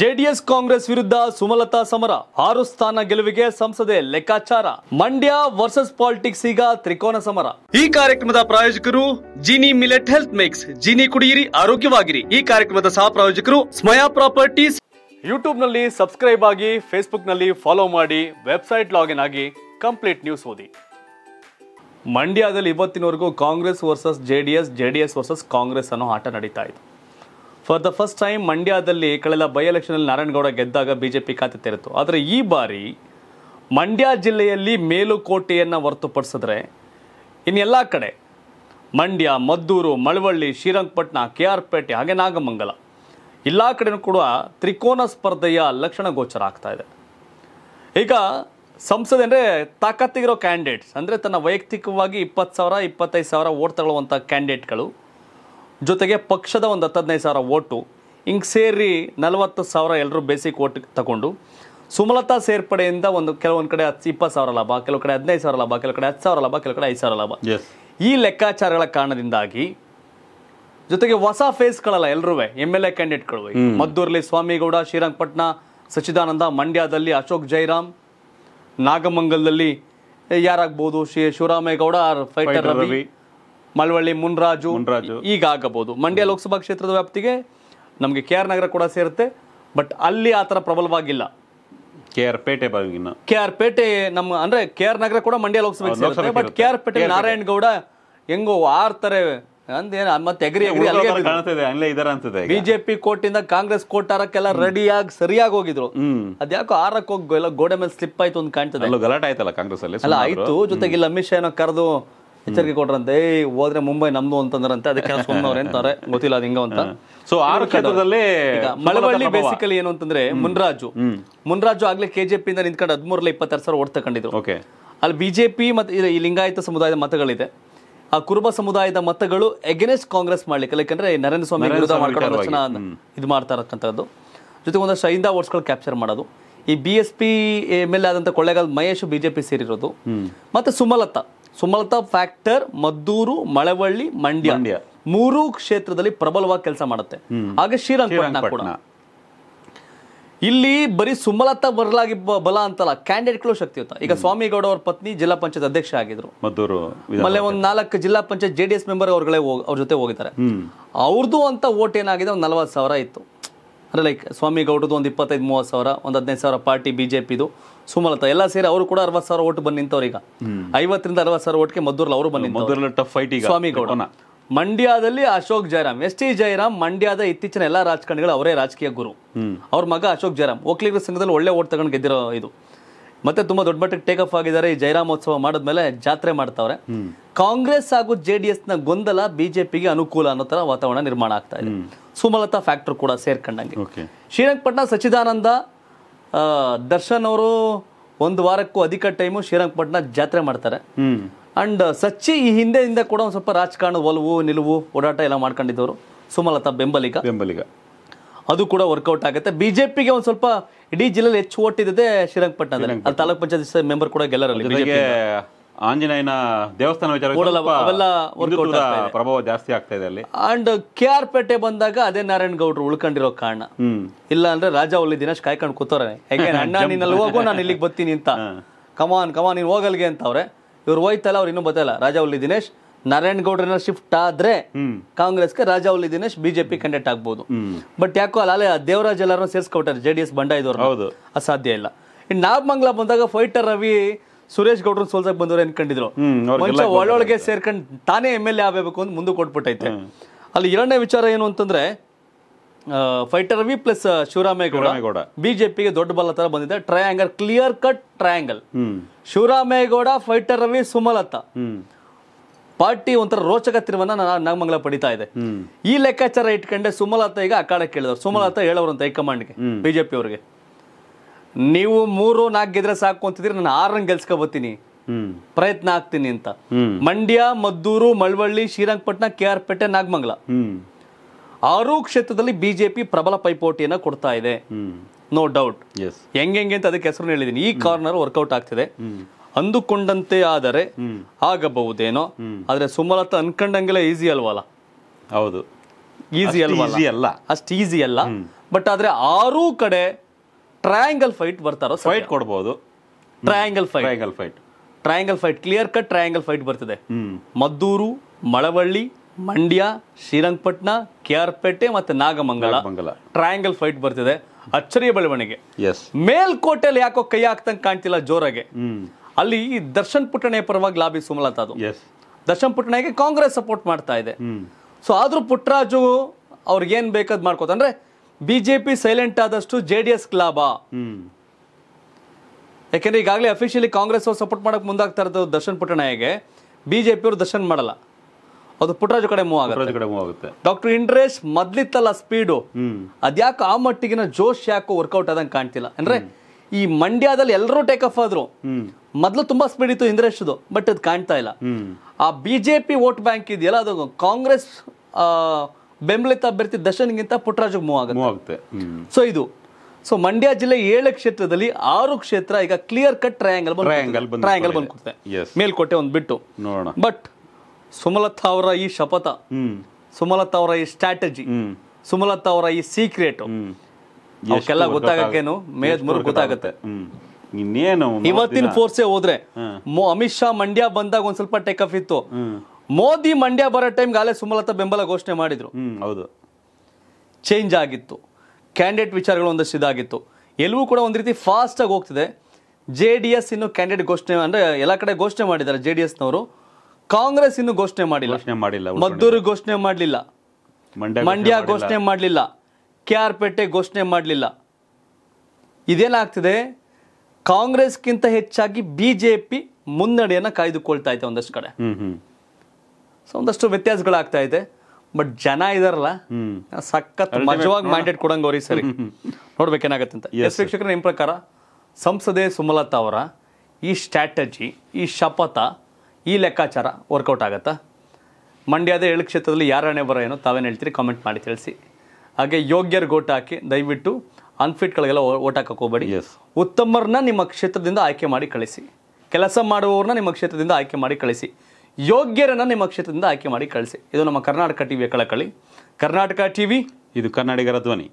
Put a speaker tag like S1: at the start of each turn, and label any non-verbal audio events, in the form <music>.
S1: JDS Congress ವಿರುದ್ಧ ಸುಮಲತಾ ಸಮರ ಆರು ಸ್ಥಾನ ಗೆಲುವಿಗೆ ಸಂಸದೆ ಲೆಕ್ಕಾಚಾರ ಮಂಡ್ಯ ವರ್ಸಸ್ ಪಾಲಿಟಿಕ್ಸ್ ಈಗ ತ್ರಿಕೋನ ಸಮರ ಈ ಕಾರ್ಯಕ್ರಮದ ಪ್ರಾಯೋಜಕರು Jini millet health mix Jini ಕುಡಿಯಿರಿ ಆರೋಗ್ಯವಾಗಿರಿ ಈ ಕಾರ್ಯಕ್ರಮದ ಸಹ ಪ್ರಾಯೋಜಕರು ಸ್ಮಯಾ ಪ್ರಾಪರ್ಟೀಸ್ ಯೂಟ್ಯೂಬ್ ನಲ್ಲಿ ಸಬ್ಸ್ಕ್ರೈಬ್ ಆಗಿ ಫೇಸ್ಬುಕ್ ನಲ್ಲಿ ಫಾಲೋ ಮಾಡಿ ವೆಬ್ಸೈಟ್ ಲಾಗಿನ್ ಆಗಿ ಕಂಪ್ಲೀಟ್ ನ್ಯೂಸ್ ಓದಿ ಮಂಡ್ಯದಲ್ಲಿ ಇವತ್ತಿನವರೆಗೂ Congress versus JDS JDS versus Congress ಅನ್ನೋ ಆಟ ನಡೀತಾ ಇದೆ ಫಾರ್ ದ ಫಸ್ಟ್ ಟೈಮ್ ಮಂಡ್ಯದಲ್ಲಿ ಕಳೆದ ಬೈ ಎಲೆಕ್ಷನಲ್ಲಿ ನಾರಾಯಣಗೌಡ ಗೆದ್ದಾಗ ಬಿಜೆಪಿ ಖಾತೆ ತೆರೆತು ಆದರೆ ಈ ಬಾರಿ ಮಂಡ್ಯ ಜಿಲ್ಲೆಯಲ್ಲಿ ಮೇಲುಕೋಟೆಯನ್ನು ಹೊರತುಪಡಿಸಿದ್ರೆ ಇನ್ನೆಲ್ಲ ಕಡೆ ಮಂಡ್ಯ ಮದ್ದೂರು ಮಳವಳ್ಳಿ ಶ್ರೀರಂಗಪಟ್ಟಣ ಕೆ ಆರ್ ಪೇಟೆ ಹಾಗೆ ನಾಗಮಂಗಲ ಎಲ್ಲ ಕಡೆಯೂ ಕೂಡ ತ್ರಿಕೋನ ಸ್ಪರ್ಧೆಯ ಲಕ್ಷಣ ಗೋಚರ ಆಗ್ತಾ ಇದೆ ಈಗ ಸಂಸದೆ ಅಂದರೆ ತಾಕತ್ತಿಗಿರೋ ಕ್ಯಾಂಡಿಡೇಟ್ಸ್ ಅಂದರೆ ತನ್ನ ವೈಯಕ್ತಿಕವಾಗಿ ಇಪ್ಪತ್ತು ಸಾವಿರ ಇಪ್ಪತ್ತೈದು ಸಾವಿರ ಓಟ್ ತಗೊಳ್ಳುವಂಥ ಕ್ಯಾಂಡಿಡೇಟ್ಗಳು ಜೊತೆಗೆ ಪಕ್ಷದ ಒಂದು ಹತ್ತದೈದು ಸಾವಿರ ಓಟು ಹಿಂಗೆ ಸೇರಿ ನಲವತ್ತು ಸಾವಿರ ಎಲ್ಲರೂ ಬೇಸಿಕ್ ಓಟ್ ತಗೊಂಡು ಸುಮಲತಾ ಸೇರ್ಪಡೆಯಿಂದ ಒಂದು ಕೆಲವೊಂದು ಕಡೆ ಹತ್ತು ಇಪ್ಪತ್ತು ಸಾವಿರ ಲಾಭ ಕೆಲವು ಕಡೆ ಹದಿನೈದು ಸಾವಿರ ಲಾಭ ಕೆಲವು ಕಡೆ ಹತ್ತು ಸಾವಿರ ಲಾಭ ಕೆಲವು ಕಡೆ ಐದು ಸಾವಿರ ಲಾಭ ಈ ಲೆಕ್ಕಾಚಾರಗಳ ಕಾರಣದಿಂದಾಗಿ ಜೊತೆಗೆ ಹೊಸ ಫೇಸ್ಗಳಲ್ಲ ಎಲ್ಲರೂ ಎಮ್ ಎಲ್ ಎ ಕ್ಯಾಂಡಿಡೇಟ್ಗಳು ಮದ್ದೂರ್ಲಿ ಸ್ವಾಮಿಗೌಡ ಶ್ರೀರಂಗಪಟ್ಟಣ ಸಚ್ಚಿದಾನಂದ ಮಂಡ್ಯದಲ್ಲಿ ಅಶೋಕ್ ಜೈರಾಮ್ ನಾಗಮಂಗಲದಲ್ಲಿ ಯಾರಾಗ್ಬೋದು ಶ್ರೀ ಶಿವರಾಮೇಗೌಡ ಫೈಟರ್ ರವಿ ಮಳವಳ್ಳಿ ಮುನ್ರಾಜು ಮುನ್ರಾಜು ಈಗ ಆಗಬಹುದು ಮಂಡ್ಯ ಲೋಕಸಭಾ ಕ್ಷೇತ್ರದ ವ್ಯಾಪ್ತಿಗೆ ನಮಗೆ ಕೆ ಆರ್ ನಗರ ಕೂಡ ಸೇರುತ್ತೆ ಬಟ್ ಅಲ್ಲಿ ಆತರ ಪ್ರಬಲವಾಗಿಲ್ಲ K R Pete K R Pete ನಮ್ಮ ಅಂದ್ರೆ ಕೆ ಆರ್ ನಗರ ಕೂಡ ಮಂಡ್ಯ ಲೋಕಸಭೆ ಸೇರುತ್ತೆ ಬಟ್ ಕೆ ಆರ್ ಪೇಟೆ ನಾರಾಯಣ ಗೌಡ ಹೆಂಗೋ ಆರ್ತಾರೆ ಅಂದೇನು ಮತ್ತೆ ಎಗರಿ ಅನ್ಸುತ್ತೆ ಬಿಜೆಪಿ ಕೋರ್ಟಿಂದ ಕಾಂಗ್ರೆಸ್ ಕೋಟಾರಕ್ಕೆಲ್ಲ ರೆಡಿಯಾಗಿ ಸರಿಯಾಗಿ ಹೋಗಿದ್ರು ಅದ್ಯಾಕೋ ಆರಕ್ಕೆ ಹೋಗಿ ಗೋಡೆ ಮೇಲೆ ಸ್ಲಿಪ್ ಆಯ್ತು ಅಂತ ಕಾಣ್ತದೆ ಗಲಾಟೆ ಆಯ್ತಲ್ಲ ಕಾಂಗ್ರೆಸ್ ಅಲ್ಲಿ ಅಲ್ಲ ಆಯ್ತು ಜೊತೆಗೆ ಶಾ ಏನೋ ಕರೆದು ಎಚ್ಚರಿಕೆ ಕೊಟ್ರಂತೆ ಏ ಹೋದ್ರೆ ಮುಂಬೈ ನಮ್ದು ಅಂತಂದ್ರಂತೆ ಅದಕ್ಕೆ ಸುಮ್ಮನವ್ರೆ ಅಂತಾರೆ ಗೊತ್ತಿಲ್ಲ ಅದು ಹಿಂಗ ಅಂತ ಸೊ ಆರು ಕ್ಷೇತ್ರದಲ್ಲಿ ಮಳವಳ್ಳಿ ಬೇಸಿಕಲಿ ಏನು ಅಂತಂದ್ರೆ ಮುನ್ರಾಜು ಮುನ್ರಾಜು ಆಗ್ಲೇ ಕೆಜೆಪಿ ಇಂದ ನಿಂತ್ಕೊಂಡು ಹದಿಮೂರ್ಲ ಇಪ್ಪತ್ತಾರು ಸಾವಿರ ಓಟ್ ತಗೊಂಡಿದ್ರು ಅಲ್ಲಿ ಬಿಜೆಪಿ ಮತ್ತೆ ಈ ಲಿಂಗಾಯತ ಸಮುದಾಯದ ಮತಗಳಿದೆ ಆ ಕುರುಬ ಸಮುದಾಯದ ಮತಗಳು ಎಗೇನೆಸ್ಟ್ ಕಾಂಗ್ರೆಸ್ ಮಾಡ್ಲಿಕ್ಕೆ ಯಾಕಂದ್ರೆ ನರೇಂದ್ರ ಸ್ವಾಮಿ ವಿರುದ್ಧ ಮಾಡ್ಕೊಂಡು ಇದು ಮಾಡ್ತಾ ಇರತಕ್ಕಂಥದ್ದು ಜೊತೆಗೆ ಒಂದಷ್ಟು ಐದ ಓಟ್ಸ್ಗಳು ಕ್ಯಾಪ್ಚರ್ ಮಾಡೋದು ಈ B S P M L A Kollegala Mahesh BJP ಸೇರಿರೋದು ಮತ್ತೆ ಸುಮಲತಾ ಸುಮಲತಾ ಫ್ಯಾಕ್ಟರ್ ಮದ್ದೂರು ಮಳವಳ್ಳಿ ಮಂಡ್ಯ ಮೂರು ಕ್ಷೇತ್ರದಲ್ಲಿ ಪ್ರಬಲವಾಗಿ ಕೆಲಸ ಮಾಡುತ್ತೆ ಹಾಗೆ ಶ್ರೀರಂಗಪಟ್ಟಣ ಕೂಡ ಇಲ್ಲಿ ಬರೀ ಸುಮಲತಾ ಬರಲಾಗಿ ಬಲ ಅಂತಲ್ಲ ಕ್ಯಾಂಡಿಡೇಟ್ಗಳು ಶಕ್ತಿಯುತ ಈಗ ಸ್ವಾಮಿಗೌಡ ಅವರ ಪತ್ನಿ ಜಿಲ್ಲಾ ಪಂಚಾಯತ್ ಅಧ್ಯಕ್ಷ ಆಗಿದ್ರು ಮದ್ದೂರು ಮಲ್ಲೆ ಒಂದ್ ನಾಲ್ಕು ಜಿಲ್ಲಾ panchayat J D S member ಅವ್ರಗಳೇ ಅವ್ರ ಜೊತೆ ಹೋಗಿದ್ದಾರೆ ಅವ್ರದ್ದು ಅಂತ ಓಟ್ ಏನಾಗಿದೆ ಒಂದ್ ನಲ್ವತ್ತು ಸಾವಿರ ಇತ್ತು ಅಂದ್ರೆ ಲೈಕ್ ಸ್ವಾಮಿಗೌಡದ್ದು ಒಂದ್ ಇಪ್ಪತ್ತೈದು ಮೂವತ್ತು ಸಾವಿರ ಒಂದು ಹದಿನೈದು ಸಾವಿರ ಪಾರ್ಟಿ ಬಿಜೆಪಿದು ಸುಮಲತಾ ಎಲ್ಲ ಸೇರಿ ಅವರು ಕೂಡ ಅರವತ್ತು ಸಾವಿರ ಓಟ್ ಬಂದು ನಿಂತವ್ರು ಈಗ ಐವತ್ತರಿಂದ ಅರವತ್ತು ಸಾವಿರ ಓಟ್ಗೆ ಮದ್ದೂರ್ಲ ಅವರು ಬಂದು ಟಫ್ ಫೈಟ್ ಸ್ವಾಮಿಗೌಡ ಮಂಡ್ಯದಲ್ಲಿ ಅಶೋಕ್ ಜಯರಾಮ್ ಎಸ್ ಟಿ ಜಯರಾಮ್ ಮಂಡ್ಯದ ಇತ್ತೀಚಿನ ಎಲ್ಲಾ ರಾಜಕಾರಣಿಗಳು ಅವರೇ ರಾಜಕೀಯ ಗುರು ಅವ್ರ ಮಗ ಅಶೋಕ್ ಜಯರಾಮ್ ಒಕ್ಕಲಿಗರ ಸಂಘದಲ್ಲಿ ಒಳ್ಳೆ ಓಟ್ ತಗೊಂಡು ಗೆದ್ದಿರೋ ಇದು ಮತ್ತೆ ತುಂಬಾ ದೊಡ್ಡ ಮಟ್ಟಕ್ಕೆ ಟೇಕ್ ಆಫ್ ಆಗಿದ್ದಾರೆ ಈ ಜಯರಾಮೋತ್ಸವ ಮಾಡಿದ್ಮೇಲೆ ಜಾತ್ರೆ ಮಾಡ್ತಾವ್ರೆ ಕಾಂಗ್ರೆಸ್ ಹಾಗೂ ಜೆ ಡಿ ನ ಗೊಂದಲ ಬಿಜೆಪಿಗೆ ಅನುಕೂಲ ಅನ್ನೋ ತರ ವಾತಾವರಣ ನಿರ್ಮಾಣ ಆಗ್ತಾ ಇದೆ ಸುಮಲತಾ ಫ್ಯಾಕ್ಟರ್ ಕೂಡ ಸೇರ್ಕೊಂಡಂಗೆ ಶ್ರೀರಂಗಪಟ್ಟಣ ಸಚಿದಾನಂದ ದರ್ಶನ್ ಅವರು ಒಂದು ವಾರಕ್ಕೂ ಅಧಿಕ ಟೈಮು ಶ್ರೀರಂಗಪಟ್ಟಣ ಜಾತ್ರೆ ಮಾಡ್ತಾರೆ ಅಂಡ್ ಸಚ್ಚಿ ಈ ಹಿಂದೆಯಿಂದ ಕೂಡ ಒಂದು ಸ್ವಲ್ಪ ರಾಜಕಾರಣ ಒಲವು ನಿಲುವು ಓಡಾಟ ಎಲ್ಲ ಮಾಡ್ಕೊಂಡಿದ್ದವರು ಸುಮಲತಾ ಬೆಂಬಲಿಗ ಬೆಂಬಲಿಗ ಅದು ಕೂಡ ವರ್ಕೌಟ್ ಆಗುತ್ತೆ ಬಿಜೆಪಿಗೆ ಒಂದು ಸ್ವಲ್ಪ ಇಡೀ ಜಿಲ್ಲೆಯಲ್ಲಿ ಹೆಚ್ಚು ಓಟಿದೆ ಶ್ರೀರಂಗಪಟ್ಟಣದಲ್ಲಿ ಅಲ್ಲಿ ತಾಲೂಕ್ ಪಂಚಾಯತ್ ಮೆಂಬರ್ ಕೂಡ ಗೆಲ್ಲರಲ್ಲಿ ಆಂಜನೇಯನ ದೇವಸ್ಥಾನ ವಿಚಾರ ಪ್ರಭಾವ ಜಾಸ್ತಿ ಆಗ್ತಾ ಇದೆ ಅಲ್ಲಿ ಅಂಡ್ ಕೆ ಆರ್ ಪೇಟೆ ಬಂದಾಗ ಅದೇ ನಾರಾಯಣ ಗೌಡ್ರು ಉಳ್ಕೊಂಡಿರೋ ಕಾರಣ ಇಲ್ಲ ಅಂದ್ರೆ ರಾಜ ಒಳ್ಳೆ ದಿನೇಶ್ ಕಾಯ್ಕೊಂಡು ಕೂತವ್ರೆ ಯಾಕೆ <laughs> ಅಣ್ಣ ನೀನಲ್ಲಿ ಹೋಗೋ ನಾನು ಇಲ್ಲಿಗೆ ಬರ್ತೀನಿ ಅಂತ ಕಮಾನ್ ಕಮಾನ್ ನೀನು ಹೋಗಲ್ಗೆ ಅಂತ ಅವ್ರೆ ಇವ್ರು ಹೋಯ್ತಲ್ಲ ಅವ್ರು ಇನ್ನೂ ಬತ್ತಲ್ಲ ರಾಜ ದಿನೇಶ್ ನಾರಾಯಣ ಗೌಡ್ರನ್ನ ಶಿಫ್ಟ್ ಆದ್ರೆ ಕಾಂಗ್ರೆಸ್ಗೆ ಗೆ ಒಳ್ಳಿ ದಿನೇಶ್ ಬಿಜೆಪಿ ಕಂಡಕ್ಟ್ ಆಗ್ಬೋದು ಬಟ್ ಯಾಕೋ ಅಲ್ಲೇ ದೇವರಾಜ್ ಎಲ್ಲರೂ ಸೇರಿಸ್ಕೊಟ್ಟಾರೆ ಜೆಡಿಎಸ್ ಡಿ ಎಸ್ ಬಂಡ ಅಸಾಧ್ಯ ಇಲ್ಲ ಇನ್ ನಾಗಮಂಗ್ಲ ಬಂದಾಗ ಫೈಟರ್ ರವಿ ಸುರೇಶ್ ಗೌಡ್ರನ್ ಸೋಲ್ಸಕ್ ಬಂದವ್ರು ಅನ್ಕೊಂಡಿದ್ರು ಮನುಷ್ಯ ಒಳೊಳಗೆ ಸೇರ್ಕೊಂಡು ತಾನೇ ಎಮ್ ಎಲ್ ಎ ಆಗಬೇಕು ಅಂತ ಮುಂದೆ ಕೊಟ್ಬಿಟ್ಟೈತೆ ಅಲ್ಲಿ ಎರಡನೇ ವಿಚಾರ ಏನು ಅಂತಂದ್ರೆ ಫೈಟರ್ ರವಿ ಪ್ಲಸ್ ಶಿವರಾಮೇಗೌಡ ಬಿಜೆಪಿಗೆ ದೊಡ್ಡ ಬಲ ತರ ಬಂದಿದೆ triangle clear cut triangle Shivaramegowda fighter Ravi Sumalatha party ಒಂಥರ ರೋಚಕ ತಿರುವನ್ನ ನಾಗಮಂಗಲ ಪಡಿತಾ ಇದೆ ಈ ಲೆಕ್ಕಾಚಾರ ಇಟ್ಕೊಂಡೆ ಸುಮಲತಾ ಈಗ ಅಖಾಡ ಕೇಳಿದ್ರು ಸುಮಲತಾ ಹೇಳೋರು ಅಂತ ಹೈಕಮಾಂಡ್ಗೆ ಬಿಜೆಪಿ ಅವರಿಗೆ ನೀವು ಮೂರು ನಾಲ್ಕು ಗೆದ್ರೆ ಸಾಕು ಅಂತಿದ್ರೆ ನಾನು ಆರನ್ನು ಗೆಲ್ಸ್ಕೊಬತ್ತೀನಿ ಪ್ರಯತ್ನ ಆಗ್ತೀನಿ ಅಂತ ಮಂಡ್ಯ ಮದ್ದೂರು ಮಳವಳ್ಳಿ ಶ್ರೀರಂಗಪಟ್ಟಣ ಕೆ ಆರ್ ಪೇಟೆ ನಾಗಮಂಗಲ ಆರು ಕ್ಷೇತ್ರದಲ್ಲಿ ಬಿಜೆಪಿ ಪ್ರಬಲ ಪೈಪೋಟಿಯನ್ನ ಕೊಡ್ತಾ ಇದೆ ನೋ ಡೌಟ್ ಹೆಂಗೆಂಗೆ ಅಂತ ಅದಕ್ಕೆ ಹೆಸರು ಹೇಳಿದೀನಿ ಈ ಕಾರ್ನರ್ ವರ್ಕೌಟ್ ಆಗ್ತಿದೆ ಅಂದುಕೊಂಡಂತೆ ಆದರೆ ಆಗಬಹುದೇನೋ ಆದ್ರೆ ಸುಮಲತಾ ಅನ್ಕೊಂಡಂಗೆಲ್ಲ ಈಸಿ ಅಲ್ವಲ್ಲ ಹೌದು ಈಸಿ ಅಲ್ವಲ್ಲ ಅಷ್ಟು ಈಸಿ ಅಲ್ಲ ಬಟ್ ಆದ್ರೆ ಆರೂ ಕಡೆ ಟ್ರಯಾಂಗಲ್ ಫೈಟ್ ಬರ್ತಾರೋ ಫೈಟ್ ಕೊಡ್ಬೋದು triangle fight triangle fight triangle fight clear cut triangle fight ಬರ್ತದೆ ಮದ್ದೂರು ಮಳವಳ್ಳಿ ಮಂಡ್ಯ ಶ್ರೀರಂಗಪಟ್ಟಣ ಕೆ ಆರ್ ಪೇಟೆ ಮತ್ತೆ ನಾಗಮಂಗಲ ಟ್ರಯಾಂಗಲ್ ಫೈಟ್ ಬರ್ತಿದೆ ಅಚ್ಚರಿಯ ಬೆಳವಣಿಗೆ ಮೇಲ್ಕೋಟೆಯಲ್ಲಿ ಯಾಕೋ ಕೈ ಹಾಕ್ತಂಗೆ ಕಾಣ್ತಿಲ್ಲ ಜೋರಾಗೆ ಅಲ್ಲಿ ದರ್ಶನ್ ಪುಟ್ಟಣೆಯ ಪರವಾಗಿ ಲಾಬಿ ಸುಮಲತಾ ಅದು ದರ್ಶನ್ ಪುಟ್ಟಣೆಗೆ ಕಾಂಗ್ರೆಸ್ ಸಪೋರ್ಟ್ ಮಾಡ್ತಾ ಇದೆ ಸೊ ಆದ್ರೂ ಪುಟ್ಟರಾಜು ಅವ್ರಿಗೆ ಬೇಕಾದ್ ಮಾಡ್ಕೋತಂದ್ರೆ ಬಿಜೆಪಿ ಸೈಲೆಂಟ್ ಆದಷ್ಟು ಜೆಡಿಎಸ್ ಲಾಭ ಯಾಕೆಂದ್ರೆ ಈಗಾಗಲೇ ಅಫಿಷಿಯಲಿ ಕಾಂಗ್ರೆಸ್ ಅವ್ರು ಸಪೋರ್ಟ್ ಮಾಡಕ್ ಮುಂದಾಗ್ತಾ ಇರೋದು ದರ್ಶನ್ ಪುಟ್ಟಣ್ಣಯ್ಯಗೆ ಬಿಜೆಪಿ ಅವರು ದರ್ಶನ್ ಮಾಡಲ್ಲ ಅದು ಪುಟ್ರಾಜು ಕಡೆ ಮೂವ್ ಆಗುತ್ತೆ ಡಾಕ್ಟರ್ ಇಂಡ್ರೇಶ್ ಮೊದ್ಲಿತ್ತಲ್ಲ ಸ್ಪೀಡು ಅದ್ಯಾಕೆ ಆ ಮಟ್ಟಿಗಿನ ಜೋಶ್ ಯಾಕೋ ವರ್ಕೌಟ್ ಆದಂಗೆ ಕಾಣ್ತಿಲ್ಲ ಅಂದ್ರೆ ಈ ಮಂಡ್ಯದಲ್ಲಿ ಎಲ್ಲರೂ ಟೇಕ್ ಆಫ್ ಆದ್ರು ಮೊದಲು ತುಂಬಾ ಸ್ಪೀಡ್ ಇತ್ತು ಇಂದ್ರೇಶ್ದು ಬಟ್ ಅದು ಕಾಣ್ತಾ ಇಲ್ಲ ಆ ಬಿಜೆಪಿ ವೋಟ್ ಬ್ಯಾಂಕ್ ಇದೆಯಲ್ಲ ಅದು ಕಾಂಗ್ರೆಸ್ ಬೆಂಬಲಿತ ಅಭ್ಯರ್ಥಿ ದಶನ್ಗಿಂತ ಪುಟ್ಟರಾಜು ಮೂವ್ ಆಗುತ್ತೆ ಆಗುತ್ತೆ ಸೊ ಇದು ಸೊ ಮಂಡ್ಯ ಜಿಲ್ಲೆ ಏಳು ಕ್ಷೇತ್ರದಲ್ಲಿ ಆರು ಕ್ಷೇತ್ರ ಈಗ clear cut triangle triangle triangle Melkote ಒಂದು ಬಿಟ್ಟು ನೋಡೋಣ ಬಟ್ ಸುಮಲತಾ ಅವರ ಈ ಶಪಥ ಸುಮಲತಾ ಅವರ ಈ ಸ್ಟ್ರಾಟಜಿ ಸುಮಲತಾ ಅವರ ಈ ಸೀಕ್ರೆಟ್
S2: ಎಲ್ಲ ಗೊತ್ತಾಗಕ್ಕೇನು ಮೇದ್ ಮುರು ಗೊತ್ತಾಗುತ್ತೆ
S1: ಇನ್ನೇನು ಇವತ್ತಿನ ಫೋರ್ಸೆ ಹೋದ್ರೆ ಅಮಿತ್ ಶಾ ಮಂಡ್ಯ ಬಂದಾಗ ಒಂದ್ ಸ್ವಲ್ಪ ಟೇಕ್ ಆಫ್ ಇತ್ತು ಮೋದಿ ಮಂಡ್ಯ ಬರೋ ಟೈಮ್ಗೆ ಅಲ್ಲೇ ಸುಮಲತಾ ಬೆಂಬಲ ಘೋಷಣೆ ಮಾಡಿದ್ರು ಹೌದು ಚೇಂಜ್ ಆಗಿತ್ತು ಕ್ಯಾಂಡಿಡೇಟ್ ವಿಚಾರಗಳು ಒಂದಷ್ಟು ಇದಾಗಿತ್ತು ಎಲ್ಲವೂ ಕೂಡ ಒಂದು ರೀತಿ ಫಾಸ್ಟಾಗಿ ಹೋಗ್ತಿದೆ ಜೆ ಡಿ ಎಸ್ ಇನ್ನು ಕ್ಯಾಂಡಿಡೇಟ್ ಘೋಷಣೆ ಅಂದರೆ ಎಲ್ಲ ಕಡೆ ಘೋಷಣೆ ಮಾಡಿದ್ದಾರೆ ಜೆ ಡಿ ಎಸ್ನವರು ಕಾಂಗ್ರೆಸ್ ಇನ್ನು ಘೋಷಣೆ ಮಾಡಿಲ್ಲ ಘೋಷಣೆ ಮಾಡಿಲ್ಲ ಮದ್ದೂರು ಘೋಷಣೆ ಮಾಡಲಿಲ್ಲ ಮಂಡ್ಯ ಘೋಷಣೆ ಮಾಡಲಿಲ್ಲ ಕೆ ಆರ್ ಪೇಟೆ ಘೋಷಣೆ ಮಾಡಲಿಲ್ಲ ಇದೇನಾಗ್ತಿದೆ ಕಾಂಗ್ರೆಸ್ಗಿಂತ ಹೆಚ್ಚಾಗಿ ಬಿ ಜೆ ಪಿ ಮುನ್ನಡೆಯನ್ನು ಕಾಯ್ದುಕೊಳ್ತಾ ಇದೆ ಒಂದಷ್ಟು ಕಡೆ ಸೊ ಒಂದಷ್ಟು ವ್ಯತ್ಯಾಸಗಳಾಗ್ತಾ ಇದೆ ಬಟ್ ಜನ ಇದಾರಲ್ಲ ಸಖತ್ ಮಜವಾಗಿ ಮ್ಯಾಂಡೇಟ್ ಕೊಡಂಗೋರಿ ಸರಿ ನೋಡ್ಬೇಕೇನಾಗತ್ತೆ ಅಂತ ಎಸ್ ವೀಕ್ಷಕರ ನಿಮ್ಮ ಪ್ರಕಾರ ಸಂಸದೆ ಸುಮಲತಾ ಅವರ ಈ ಸ್ಟ್ರಾಟಜಿ ಈ ಶಪಥ ಈ ಲೆಕ್ಕಾಚಾರ ವರ್ಕೌಟ್ ಆಗತ್ತಾ ಮಂಡ್ಯದ ಏಳು ಕ್ಷೇತ್ರದಲ್ಲಿ ಯಾರಣೆ ಬರ ಏನೋ ತಾವೇನು ಹೇಳ್ತೀರಿ ಕಾಮೆಂಟ್ ಮಾಡಿ ತಿಳಿಸಿ ಹಾಗೆ ಯೋಗ್ಯರು ಓಟ್ ಹಾಕಿ ದಯವಿಟ್ಟು ಅನ್ಫಿಟ್ಗಳಿಗೆಲ್ಲ ಓಟ್ ಹಾಕಕ್ಕೆ ಹೋಗಬೇಡಿ ಉತ್ತಮರನ್ನ ನಿಮ್ಮ ಕ್ಷೇತ್ರದಿಂದ ಆಯ್ಕೆ ಮಾಡಿ ಕಳಿಸಿ ಕೆಲಸ ಮಾಡುವವ್ರನ್ನ ನಿಮ್ಮ ಕ್ಷೇತ್ರದಿಂದ ಆಯ್ಕೆ ಮಾಡಿ ಕಳಿಸಿ ಯೋಗ್ಯರನ್ನು ನಿಮ್ಮ ಕ್ಷೇತ್ರದಿಂದ ಆಯ್ಕೆ ಮಾಡಿ ಕಳಿಸಿ ಇದು ನಮ್ಮ ಕರ್ನಾಟಕ ಟಿ ಕಳಕಳಿ ಕರ್ನಾಟಕ ಟಿ ವಿ ಇದು ಕನ್ನಡಿಗರ ಧ್ವನಿ